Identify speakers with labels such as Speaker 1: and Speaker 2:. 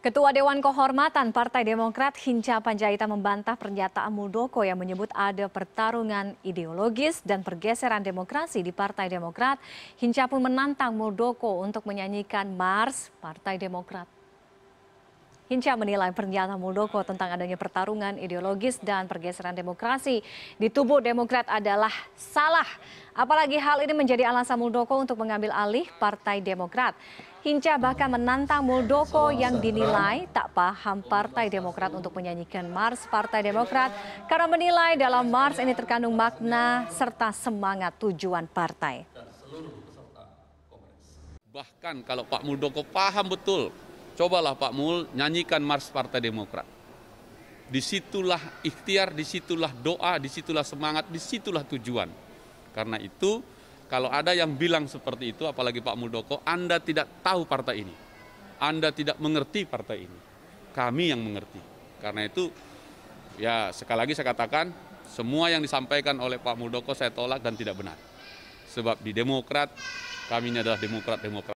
Speaker 1: Ketua Dewan Kehormatan Partai Demokrat Hinca Panjaitan membantah pernyataan Muldoko yang menyebut ada pertarungan ideologis dan pergeseran demokrasi di Partai Demokrat. Hinca pun menantang Muldoko untuk menyanyikan Mars Partai Demokrat. Hinca menilai pernyataan Muldoko tentang adanya pertarungan ideologis dan pergeseran demokrasi di tubuh Demokrat adalah salah. Apalagi hal ini menjadi alasan Muldoko untuk mengambil alih Partai Demokrat. Hinca bahkan menantang Muldoko yang dinilai tak paham Partai Demokrat untuk menyanyikan Mars Partai Demokrat karena menilai dalam Mars ini terkandung makna serta semangat tujuan partai.
Speaker 2: Bahkan kalau Pak Muldoko paham betul Cobalah Pak Mul nyanyikan Mars Partai Demokrat. Disitulah ikhtiar, disitulah doa, disitulah semangat, disitulah tujuan. Karena itu, kalau ada yang bilang seperti itu, apalagi Pak Muldoko, Anda tidak tahu partai ini. Anda tidak mengerti partai ini. Kami yang mengerti. Karena itu, ya sekali lagi saya katakan, semua yang disampaikan oleh Pak Muldoko saya tolak dan tidak benar. Sebab di Demokrat, kami ini adalah Demokrat-Demokrat.